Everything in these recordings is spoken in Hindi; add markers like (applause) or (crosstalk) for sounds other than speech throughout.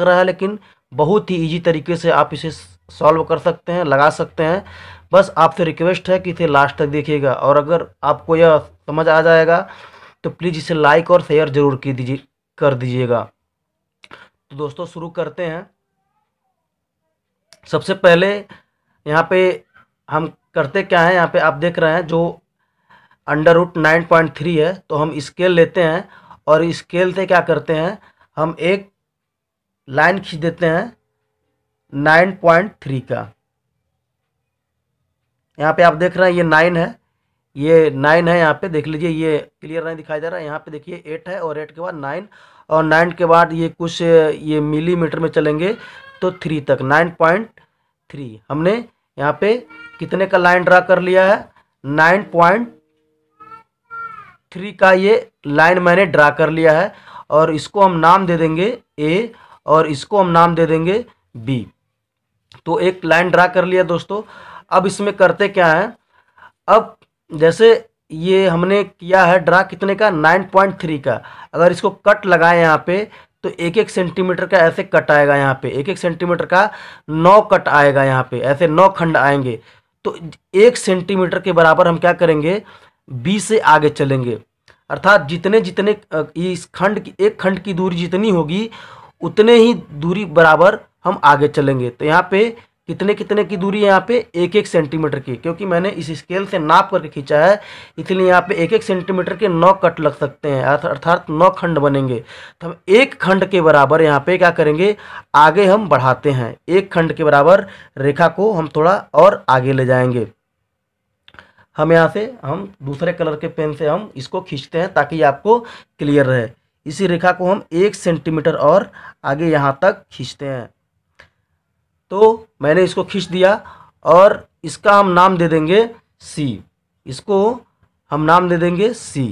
लग रहा है लेकिन बहुत ही इजी तरीके से आप इसे सॉल्व कर सकते हैं लगा सकते हैं बस आपसे रिक्वेस्ट है कि इसे लास्ट तक देखिएगा और अगर आपको यह समझ आ जाएगा तो प्लीज़ इसे लाइक और शेयर ज़रूर की दीजिए कर दीजिएगा तो दोस्तों शुरू करते हैं सबसे पहले यहाँ पे हम करते क्या है यहाँ पे आप देख रहे हैं जो under root nine point three है तो हम स्केल लेते हैं और स्केल से क्या करते हैं हम एक लाइन खींच देते हैं नाइन पॉइंट थ्री का यहाँ पे आप देख रहे हैं ये नाइन है ये नाइन है यहाँ पे देख लीजिए ये क्लियर नहीं दिखाई दे रहा है यहाँ पे देखिए एट है और एट के बाद नाइन और नाइन के बाद ये कुछ ये मिलीमीटर में चलेंगे तो थ्री तक नाइन पॉइंट थ्री हमने यहाँ पे कितने का लाइन ड्रा कर लिया है नाइन पॉइंट थ्री का ये लाइन मैंने ड्रा कर लिया है और इसको हम नाम दे देंगे ए और इसको हम नाम दे देंगे बी तो एक लाइन ड्रा कर लिया दोस्तों अब इसमें करते क्या है अब जैसे ये हमने किया है ड्रा कितने का नाइन पॉइंट थ्री का अगर इसको कट लगाए यहाँ पे तो एक एक सेंटीमीटर का ऐसे कट आएगा यहाँ पे एक एक सेंटीमीटर का नौ कट आएगा यहाँ पे ऐसे नौ खंड आएंगे तो एक सेंटीमीटर के बराबर हम क्या करेंगे बी से आगे चलेंगे अर्थात जितने जितने इस खंड की एक खंड की दूरी जितनी होगी उतने ही दूरी बराबर हम आगे चलेंगे तो यहाँ पे कितने कितने की दूरी है यहाँ पे एक एक सेंटीमीटर की क्योंकि मैंने इस स्केल से नाप करके खींचा है इसलिए यहाँ पे एक एक सेंटीमीटर के नौ कट लग सकते हैं अर्थात नौ खंड बनेंगे तो हम एक खंड के बराबर यहाँ पे क्या करेंगे आगे हम बढ़ाते हैं एक खंड के बराबर रेखा को हम थोड़ा और आगे ले जाएंगे हम यहाँ से हम दूसरे कलर के पेन से हम इसको खींचते हैं ताकि आपको क्लियर रहे इसी रेखा को हम एक सेंटीमीटर और आगे यहाँ तक खींचते हैं तो मैंने इसको खींच दिया और इसका हम नाम दे देंगे सी इसको हम नाम दे देंगे सी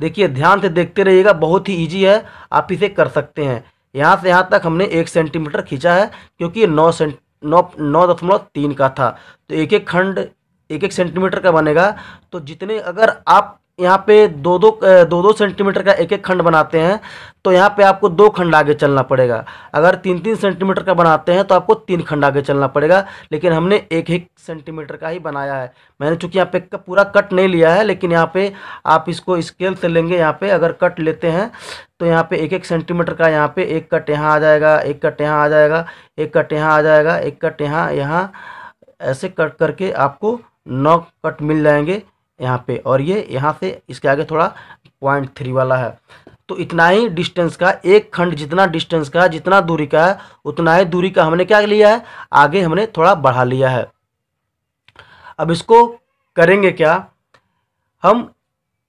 देखिए ध्यान से देखते रहिएगा बहुत ही ईजी है आप इसे कर सकते हैं यहाँ से यहाँ तक हमने एक सेंटीमीटर खींचा है क्योंकि नौ सेंट नौ नौ दशमलव तीन का था तो एक एक खंड एक एक सेंटीमीटर का बनेगा तो जितने अगर आप यहाँ पे दो दो दो दो सेंटीमीटर का एक एक खंड बनाते हैं तो यहाँ पे आपको दो खंड आगे चलना पड़ेगा अगर तीन तीन सेंटीमीटर का बनाते हैं तो आपको तीन खंड आगे चलना पड़ेगा लेकिन हमने एक एक सेंटीमीटर का ही बनाया है मैंने चूंकि यहाँ पे पूरा कट नहीं लिया है लेकिन यहाँ पे आप इसको स्केल से लेंगे यहाँ पे अगर कट लेते हैं तो यहाँ पे एक एक सेंटीमीटर का यहाँ पे एक कट यहाँ आ जाएगा एक कट यहाँ आ जाएगा एक कट यहाँ आ जाएगा एक कट यहाँ यहाँ ऐसे कट करके आपको नौ कट मिल जाएंगे यहाँ पे और ये यहाँ से इसके आगे थोड़ा पॉइंट थ्री वाला है तो इतना ही डिस्टेंस का एक खंड जितना डिस्टेंस का जितना दूरी का है उतना ही दूरी का हमने क्या लिया है आगे हमने थोड़ा बढ़ा लिया है अब इसको करेंगे क्या हम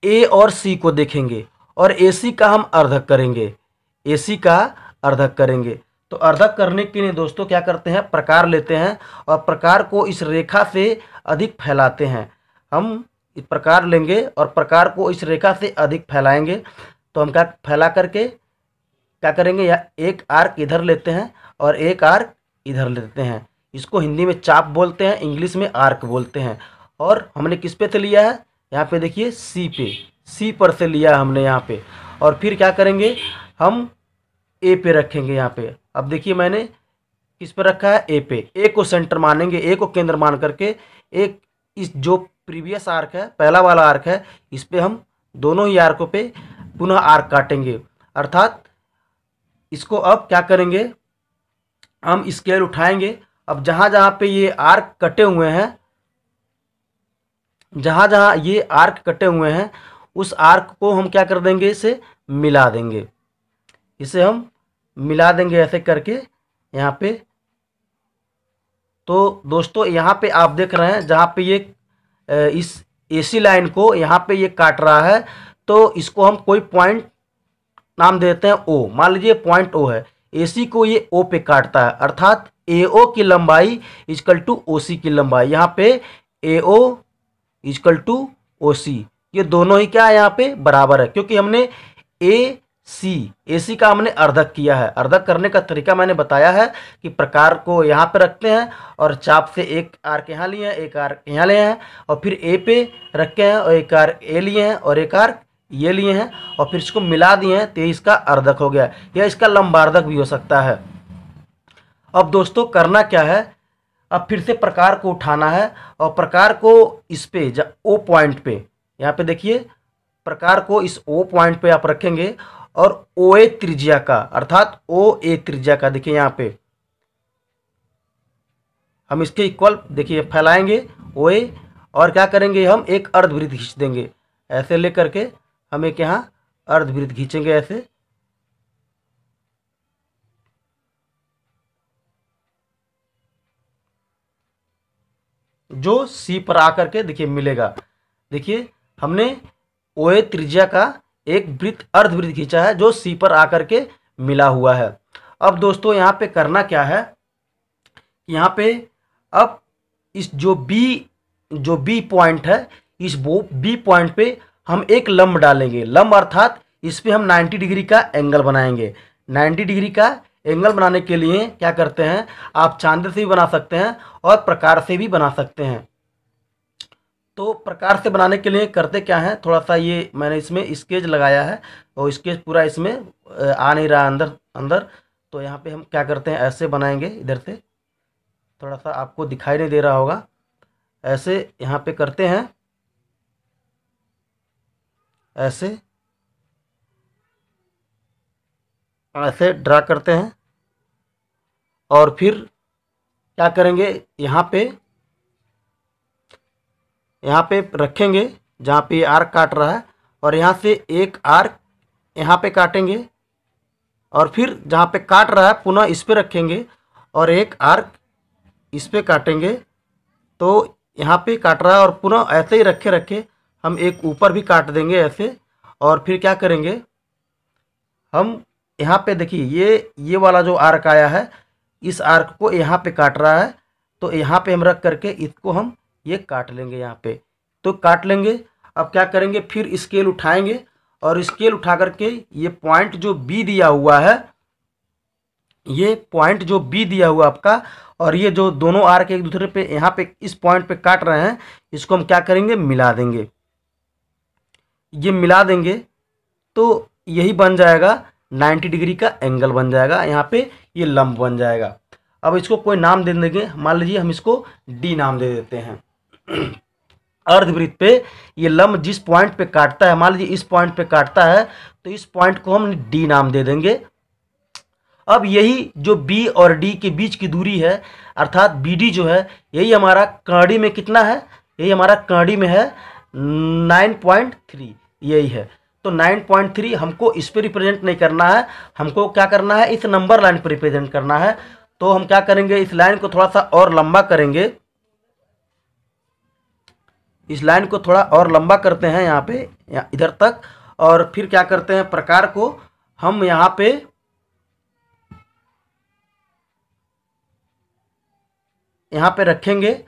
ए और सी को देखेंगे और ए सी का हम अर्धक करेंगे ए सी का अर्धक करेंगे तो अर्धक करने के लिए दोस्तों क्या करते हैं प्रकार लेते हैं और प्रकार को इस रेखा से अधिक फैलाते हैं हम प्रकार लेंगे और प्रकार को इस रेखा से अधिक फैलाएंगे तो हम क्या फैला करके क्या करेंगे या एक आर्क इधर लेते हैं और एक आर्क इधर लेते हैं इसको हिंदी में चाप बोलते हैं इंग्लिश में आर्क बोलते हैं और हमने किस पे से लिया है यहाँ पे देखिए सी पे सी पर से लिया हमने यहाँ पे और फिर क्या करेंगे हम ए पे रखेंगे यहाँ पे अब देखिए मैंने किस पर रखा है ए पे ए को सेंटर मानेंगे ए को केंद्र मान करके एक इस जो प्रीवियस आर्क है पहला वाला आर्क है इस पर हम दोनों ही आर्कों पे पुनः आर्क काटेंगे अर्थात इसको अब क्या करेंगे हम स्केल उठाएंगे अब जहाँ जहाँ पे ये आर्क कटे हुए हैं जहाँ जहाँ ये आर्क कटे हुए हैं उस आर्क को हम क्या कर देंगे इसे मिला देंगे इसे हम मिला देंगे ऐसे करके यहाँ पे तो दोस्तों यहाँ पे आप देख रहे हैं जहाँ पे ये इस एसी लाइन को यहाँ पे ये काट रहा है तो इसको हम कोई पॉइंट नाम देते हैं ओ मान लीजिए पॉइंट ओ है एसी को ये ओ पे काटता है अर्थात ए ओ की लंबाई इजकल टू ओ सी की लंबाई यहाँ पे एओ इजकल टू ओ सी ये दोनों ही क्या है यहाँ पे बराबर है क्योंकि हमने ए सी ए सी का हमने अर्धक किया है अर्धक करने का तरीका मैंने बताया है कि प्रकार को यहाँ पे रखते हैं और चाप से एक आर के यहाँ लिए हैं एक आर यहाँ लिए हैं और फिर ए पे रखे हैं और एक आर ए लिए हैं और एक आर ये लिए हैं और फिर इसको मिला दिए हैं तो इसका अर्धक हो गया या इसका लंबार्धक भी हो सकता है अब दोस्तों करना क्या है अब फिर से प्रकार को उठाना है और प्रकार को इस पे ओ पॉइंट पे यहाँ पे देखिए प्रकार को इस ओ पॉइंट पे आप रखेंगे और ओ ए त्रिज्या का अर्थात ओ ए त्रिज्या का देखिए यहाँ पे हम इसके इक्वल देखिए फैलाएंगे ओ ए और क्या करेंगे हम एक अर्धवृत्त खींच देंगे ऐसे लेकर के हम एक यहाँ अर्धवृत्त खींचेंगे ऐसे जो सी पर आकर के देखिए मिलेगा देखिए हमने ओ ए त्रिज्या का एक वृत्त अर्धवृत्त खींचा है जो सी पर आकर के मिला हुआ है अब दोस्तों यहाँ पे करना क्या है यहाँ पे अब इस जो बी जो बी पॉइंट है इस वो बी पॉइंट पे हम एक लम्ब डालेंगे लम्ब अर्थात इस पर हम 90 डिग्री का एंगल बनाएंगे 90 डिग्री का एंगल बनाने के लिए क्या करते हैं आप चांद से भी बना सकते हैं और प्रकार से भी बना सकते हैं तो प्रकार से बनाने के लिए करते क्या है थोड़ा सा ये मैंने इसमें स्केच लगाया है और स्केच पूरा इसमें आ नहीं रहा अंदर अंदर तो यहाँ पे हम क्या करते हैं ऐसे बनाएंगे इधर से थोड़ा सा आपको दिखाई नहीं दे रहा होगा ऐसे यहाँ पे करते हैं ऐसे ऐसे ड्रा करते हैं और फिर क्या करेंगे यहाँ पे यहाँ पे रखेंगे जहाँ पे आर्क काट रहा है और यहाँ से एक आर्क यहाँ पे काटेंगे और फिर जहाँ पे काट रहा है पुनः इस पर रखेंगे और एक आर्क इस पर काटेंगे तो यहाँ पे काट रहा है और पुनः ऐसे ही रखे रखे हम एक ऊपर भी काट देंगे ऐसे और फिर क्या करेंगे हम यहाँ पे देखिए ये ये वाला जो आर्क आया है इस आर्क को यहाँ पे काट रहा है तो यहाँ पे हम रख करके इसको हम ये काट लेंगे यहाँ पे तो काट लेंगे अब क्या करेंगे फिर स्केल उठाएंगे और स्केल उठा करके ये पॉइंट जो बी दिया हुआ है ये पॉइंट जो बी दिया हुआ आपका और ये जो दोनों आर के एक दूसरे पे यहाँ पे इस पॉइंट पे काट रहे हैं इसको हम क्या करेंगे मिला देंगे ये मिला देंगे तो यही बन जाएगा 90 डिग्री का एंगल बन जाएगा यहाँ पे ये लंब बन जाएगा अब इसको कोई नाम दे देंगे मान लीजिए हम इसको डी नाम दे देते हैं (clears throat) अर्धवृत्त पे ये लम्ब जिस पॉइंट पे काटता है मान लीजिए इस पॉइंट पे काटता है तो इस पॉइंट को हम डी नाम दे देंगे अब यही जो बी और डी के बीच की दूरी है अर्थात बी डी जो है यही हमारा कड़ी में कितना है यही हमारा कड़ी में है नाइन पॉइंट थ्री यही है तो नाइन पॉइंट थ्री हमको इस पर रिप्रेजेंट नहीं करना है हमको क्या करना है इस नंबर लाइन पर रिप्रेजेंट करना है तो हम क्या करेंगे इस लाइन को थोड़ा सा और लंबा करेंगे इस लाइन को थोड़ा और लंबा करते हैं यहाँ पे इधर तक और फिर क्या करते हैं प्रकार को हम यहाँ पे यहाँ पे रखेंगे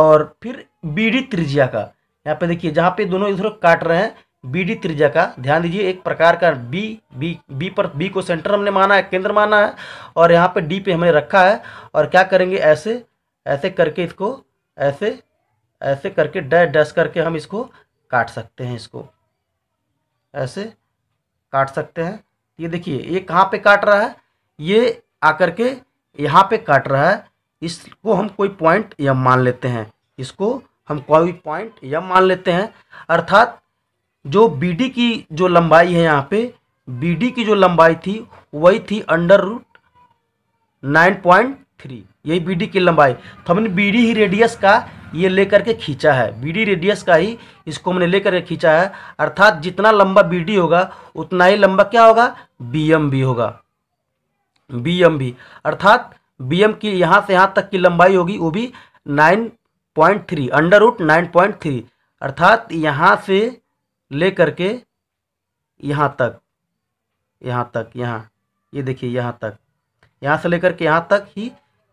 और फिर बी डी त्रिज्या का यहाँ पे देखिए जहाँ पे दोनों इधर काट रहे हैं बी डी त्रिज्या का ध्यान दीजिए एक प्रकार का बी बी बी पर बी को सेंटर हमने माना है केंद्र माना है और यहाँ पे डी पे हमने रखा है और क्या करेंगे ऐसे ऐसे करके इसको ऐसे ऐसे करके डैश डैश करके हम इसको काट सकते हैं इसको ऐसे काट सकते हैं ये देखिए ये कहाँ पे काट रहा है ये आकर के यहाँ पे काट रहा है इसको हम कोई पॉइंट यम मान लेते हैं इसको हम कोई पॉइंट यम मान लेते हैं अर्थात जो बी डी की जो लंबाई है यहाँ पे बी डी की जो लंबाई थी वही थी under root nine point three यही बी डी की लंबाई तो हमने बी डी ही रेडियस का ये लेकर के खींचा है बी रेडियस का ही इसको हमने लेकर के खींचा है अर्थात जितना लंबा बी होगा उतना ही लंबा क्या होगा बी होगा बी अर्थात बी की यहाँ से यहाँ तक की लंबाई होगी वो भी nine point three under root nine point three अर्थात यहाँ से लेकर के यहाँ तक यहाँ तक यहाँ ये देखिए यहाँ तक यहाँ से लेकर के यहाँ तक ही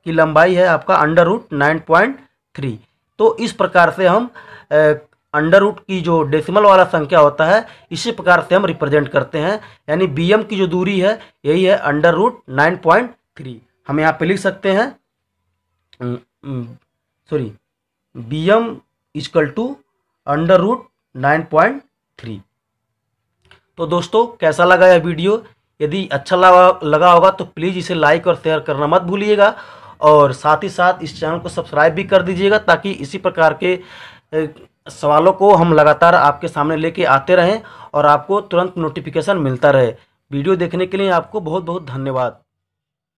की लंबाई है आपका under root nine point three तो इस प्रकार से हम अंडर रूट की जो डेसिमल वाला संख्या होता है इसी प्रकार से हम रिप्रेजेंट करते हैं यानी बी की जो दूरी है यही है under root nine point three हम यहाँ पे लिख सकते हैं sorry B M is equal to under root nine point three तो दोस्तों कैसा लगा यह वीडियो यदि अच्छा लगा होगा तो प्लीज़ इसे लाइक और शेयर करना मत भूलिएगा और साथ ही साथ इस चैनल को सब्सक्राइब भी कर दीजिएगा ताकि इसी प्रकार के सवालों को हम लगातार आपके सामने लेके आते रहें और आपको तुरंत नोटिफिकेशन मिलता रहे वीडियो देखने के लिए आपको बहुत बहुत धन्यवाद